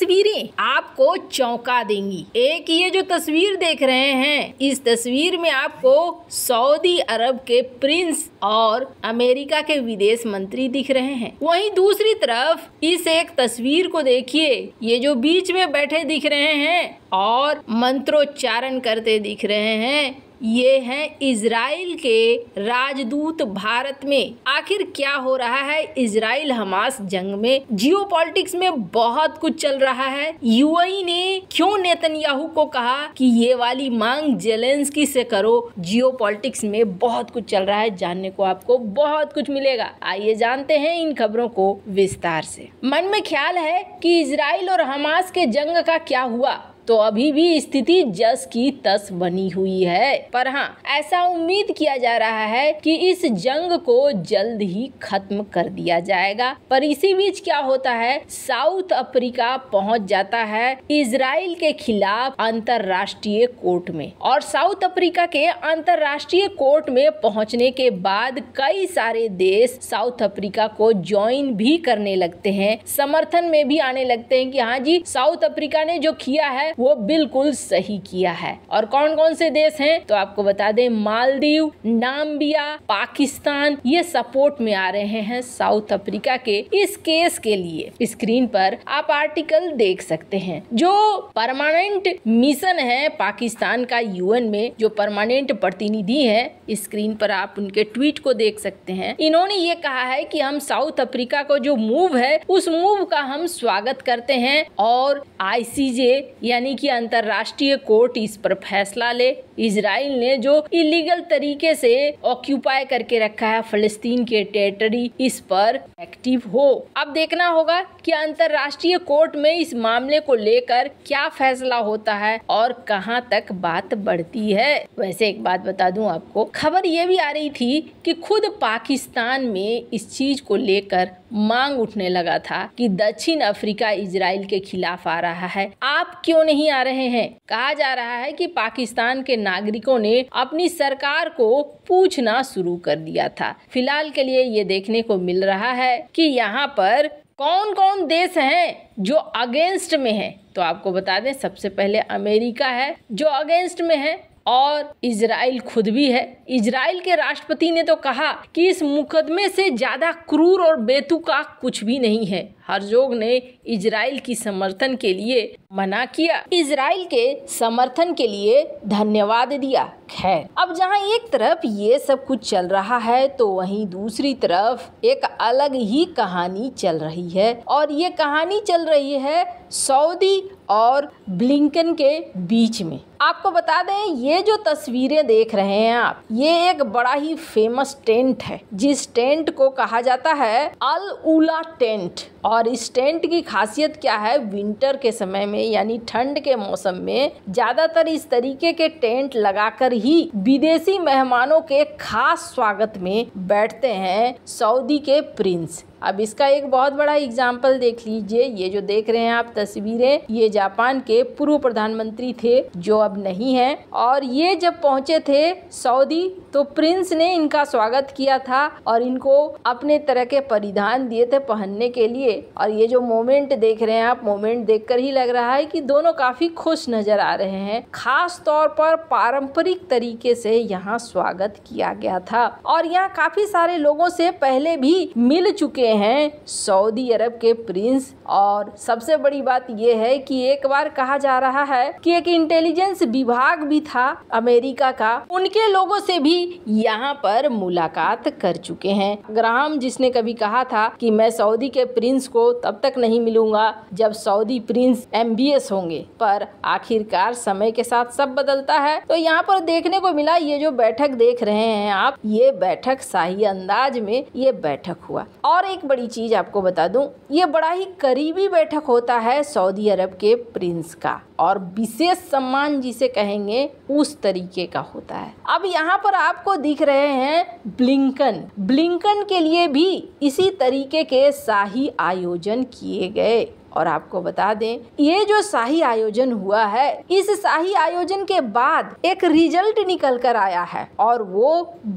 तस्वीरें आपको चौंका देंगी एक ये जो तस्वीर देख रहे हैं इस तस्वीर में आपको सऊदी अरब के प्रिंस और अमेरिका के विदेश मंत्री दिख रहे हैं वहीं दूसरी तरफ इस एक तस्वीर को देखिए ये जो बीच में बैठे दिख रहे हैं और मंत्रोच्चारण करते दिख रहे हैं ये हैं इसराइल के राजदूत भारत में आखिर क्या हो रहा है इसराइल हमास जंग में जियोपॉलिटिक्स में बहुत कुछ चल रहा है यूएई ने क्यों नेतन्याहू को कहा कि ये वाली मांग जेलेंसकी से करो जियोपॉलिटिक्स में बहुत कुछ चल रहा है जानने को आपको बहुत कुछ मिलेगा आइए जानते हैं इन खबरों को विस्तार से मन में ख्याल है कि इसराइल और हमास के जंग का क्या हुआ तो अभी भी स्थिति जस की तस बनी हुई है पर हाँ ऐसा उम्मीद किया जा रहा है कि इस जंग को जल्द ही खत्म कर दिया जाएगा पर इसी बीच क्या होता है साउथ अफ्रीका पहुंच जाता है इसराइल के खिलाफ अंतर्राष्ट्रीय कोर्ट में और साउथ अफ्रीका के अंतर्राष्ट्रीय कोर्ट में पहुंचने के बाद कई सारे देश साउथ अफ्रीका को ज्वाइन भी करने लगते हैं समर्थन में भी आने लगते हैं कि हाँ जी साउथ अफ्रीका ने जो किया है वो बिल्कुल सही किया है और कौन कौन से देश हैं तो आपको बता दें मालदीव नाम्बिया पाकिस्तान ये सपोर्ट में आ रहे हैं साउथ अफ्रीका के इस केस के लिए स्क्रीन पर आप आर्टिकल देख सकते हैं जो परमानेंट मिशन है पाकिस्तान का यूएन में जो परमानेंट प्रतिनिधि है स्क्रीन पर आप उनके ट्वीट को देख सकते हैं इन्होंने ये कहा है कि हम साउथ अफ्रीका को जो मूव है उस मूव का हम स्वागत करते हैं और आईसीजे या यानी कि अंतर्राष्ट्रीय कोर्ट इस पर फैसला ले इसराइल ने जो इलीगल तरीके से ऑक्यूपाई करके रखा है फलस्तीन के टेरिटरी इस पर एक्टिव हो अब देखना होगा कि अंतर्राष्ट्रीय कोर्ट में इस मामले को लेकर क्या फैसला होता है और कहाँ तक बात बढ़ती है वैसे एक बात बता दूं आपको खबर ये भी आ रही थी कि खुद पाकिस्तान में इस चीज को लेकर मांग उठने लगा था कि दक्षिण अफ्रीका इसराइल के खिलाफ आ रहा है आप क्यों नहीं आ रहे हैं कहा जा रहा है कि पाकिस्तान के नागरिकों ने अपनी सरकार को पूछना शुरू कर दिया था फिलहाल के लिए ये देखने को मिल रहा है कि यहाँ पर कौन कौन देश हैं जो अगेंस्ट में हैं तो आपको बता दें सबसे पहले अमेरिका है जो अगेंस्ट में है और इसराइल खुद भी है इसराइल के राष्ट्रपति ने तो कहा कि इस मुकदमे से ज़्यादा क्रूर और बेतुका कुछ भी नहीं है हरजोग ने इसराइल की समर्थन के लिए मना किया इसराइल के समर्थन के लिए धन्यवाद दिया खैर अब जहाँ एक तरफ ये सब कुछ चल रहा है तो वहीं दूसरी तरफ एक अलग ही कहानी चल रही है और ये कहानी चल रही है सऊदी और ब्लिंकन के बीच में आपको बता दें ये जो तस्वीरें देख रहे हैं आप ये एक बड़ा ही फेमस टेंट है जिस टेंट को कहा जाता है अल उला टेंट और इस टेंट की खासियत क्या है विंटर के समय में यानी ठंड के मौसम में ज्यादातर इस तरीके के टेंट लगाकर ही विदेशी मेहमानों के खास स्वागत में बैठते हैं सऊदी के प्रिंस अब इसका एक बहुत बड़ा एग्जाम्पल देख लीजिए ये जो देख रहे हैं आप तस्वीरें ये जापान के पूर्व प्रधानमंत्री थे जो अब नहीं हैं और ये जब पहुंचे थे सऊदी तो प्रिंस ने इनका स्वागत किया था और इनको अपने तरह के परिधान दिए थे पहनने के लिए और ये जो मोमेंट देख रहे हैं आप मोमेंट देख ही लग रहा है कि दोनों काफी खुश नजर आ रहे हैं खास तौर पर पारंपरिक तरीके से यहाँ स्वागत किया गया था और यहाँ काफी सारे लोगों से पहले भी मिल चुके हैं सऊदी अरब के प्रिंस और सबसे बड़ी बात यह है कि एक बार कहा जा रहा है कि एक इंटेलिजेंस विभाग भी था अमेरिका का उनके लोगों से भी यहाँ पर मुलाकात कर चुके हैं ग्राहम जिसने कभी कहा था कि मैं सऊदी के प्रिंस को तब तक नहीं मिलूंगा जब सऊदी प्रिंस एम होंगे पर आखिरकार समय के साथ सब बदलता है तो यहाँ पर देखने को मिला ये जो बैठक देख रहे हैं आप ये बैठक शाही अंदाज में ये बैठक हुआ और एक एक बड़ी चीज़ आपको बता दूं ये बड़ा ही करीबी बैठक होता है सऊदी अरब के प्रिंस का और विशेष सम्मान जिसे कहेंगे उस तरीके का होता है अब यहाँ पर आपको दिख रहे हैं ब्लिंकन ब्लिंकन के लिए भी इसी तरीके के शाही आयोजन किए गए और आपको बता दें ये जो शाही आयोजन हुआ है इस शाही आयोजन के बाद एक रिजल्ट निकल कर आया है और वो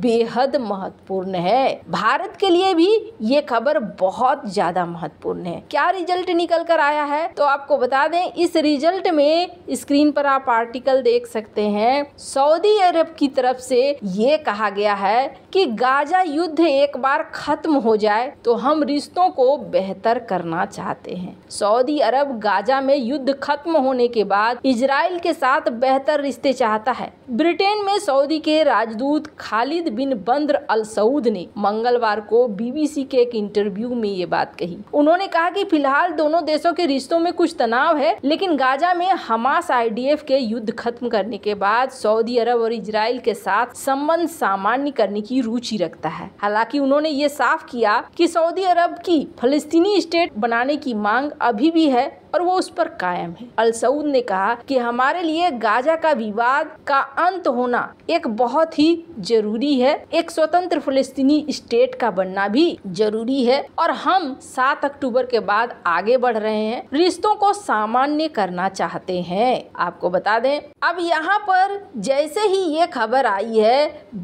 बेहद महत्वपूर्ण है भारत के लिए भी ये खबर बहुत ज्यादा महत्वपूर्ण है क्या रिजल्ट निकल कर आया है तो आपको बता दें इस रिजल्ट में स्क्रीन पर आप आर्टिकल देख सकते हैं सऊदी अरब की तरफ से ये कहा गया है कि गाजा युद्ध एक बार खत्म हो जाए तो हम रिश्तों को बेहतर करना चाहते हैं सऊदी अरब गाजा में युद्ध खत्म होने के बाद इसराइल के साथ बेहतर रिश्ते चाहता है ब्रिटेन में सऊदी के राजदूत खालिद बिन बंद्र अल सऊद ने मंगलवार को बीबीसी के एक इंटरव्यू में ये बात कही उन्होंने कहा कि फिलहाल दोनों देशों के रिश्तों में कुछ तनाव है लेकिन गाजा में हमास आईडीएफ के युद्ध खत्म करने के बाद सऊदी अरब और इसराइल के साथ संबंध सामान्य करने की रुचि रखता है हालांकि उन्होंने ये साफ किया कि सऊदी अरब की फलस्तीनी स्टेट बनाने की मांग अब अभी भी है और वो उस पर कायम है अल सऊद ने कहा कि हमारे लिए गाजा का विवाद का अंत होना एक बहुत ही जरूरी है एक स्वतंत्र फिलिस्तीनी स्टेट का बनना भी जरूरी है और हम 7 अक्टूबर के बाद आगे बढ़ रहे हैं रिश्तों को सामान्य करना चाहते हैं आपको बता दें अब यहाँ पर जैसे ही ये खबर आई है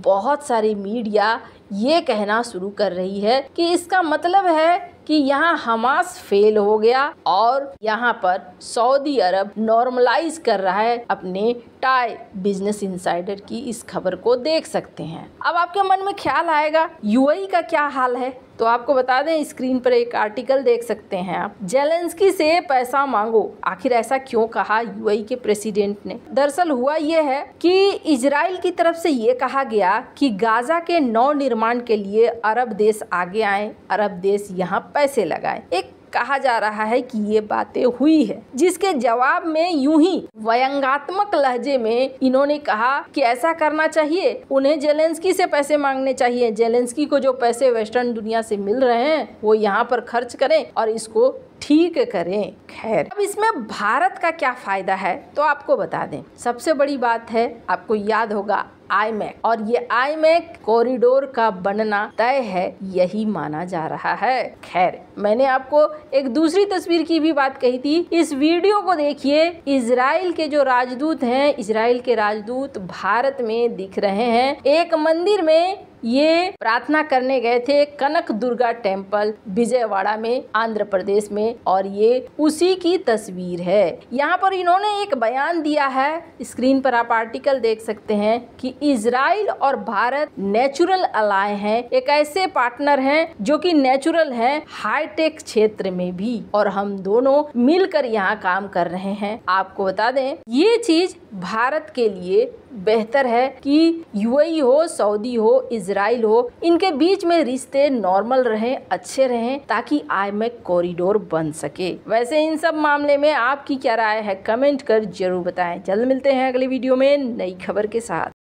बहुत सारी मीडिया ये कहना शुरू कर रही है कि इसका मतलब है कि यहाँ हमास फेल हो गया और यहाँ पर सऊदी अरब नॉर्मलाइज कर रहा है अपने टाई बिजनेस इंसाइडर की इस खबर को देख सकते हैं अब आपके मन में ख्याल आएगा यूएई e का क्या हाल है तो आपको बता दें स्क्रीन पर एक आर्टिकल देख सकते हैं आप जेलेंस्की से पैसा मांगो आखिर ऐसा क्यों कहा यूएई e के प्रेसिडेंट ने दरअसल हुआ यह है कि इसराइल की तरफ से ये कहा गया कि गाजा के नौ निर्माण के लिए अरब देश आगे आए अरब देश यहाँ पैसे लगाए एक कहा जा रहा है कि ये बातें हुई है जिसके जवाब में यूं ही व्यंगात्मक लहजे में इन्होंने कहा कि ऐसा करना चाहिए उन्हें जेलेंस्की से पैसे मांगने चाहिए जेलेंस्की को जो पैसे वेस्टर्न दुनिया से मिल रहे हैं वो यहाँ पर खर्च करें और इसको ठीक करें खैर अब इसमें भारत का क्या फ़ायदा है तो आपको बता दें सबसे बड़ी बात है आपको याद होगा आईमैक और ये आईमैक कॉरिडोर का बनना तय है यही माना जा रहा है खैर मैंने आपको एक दूसरी तस्वीर की भी बात कही थी इस वीडियो को देखिए इसराइल के जो राजदूत हैं इसराइल के राजदूत भारत में दिख रहे हैं एक मंदिर में ये प्रार्थना करने गए थे कनक दुर्गा टेम्पल विजयवाड़ा में आंध्र प्रदेश में और ये उसी की तस्वीर है यहाँ पर इन्होंने एक बयान दिया है स्क्रीन पर आप आर्टिकल देख सकते हैं कि इसराइल और भारत नेचुरल अलाय हैं एक ऐसे पार्टनर हैं जो कि नेचुरल हैं हाईटेक क्षेत्र में भी और हम दोनों मिलकर यहाँ काम कर रहे हैं आपको बता दें ये चीज भारत के लिए बेहतर है कि यूएई हो सऊदी हो इसराइल हो इनके बीच में रिश्ते नॉर्मल रहें अच्छे रहें ताकि आय में कॉरिडोर बन सके वैसे इन सब मामले में आपकी क्या राय है कमेंट कर जरूर बताएं जल्द मिलते हैं अगले वीडियो में नई खबर के साथ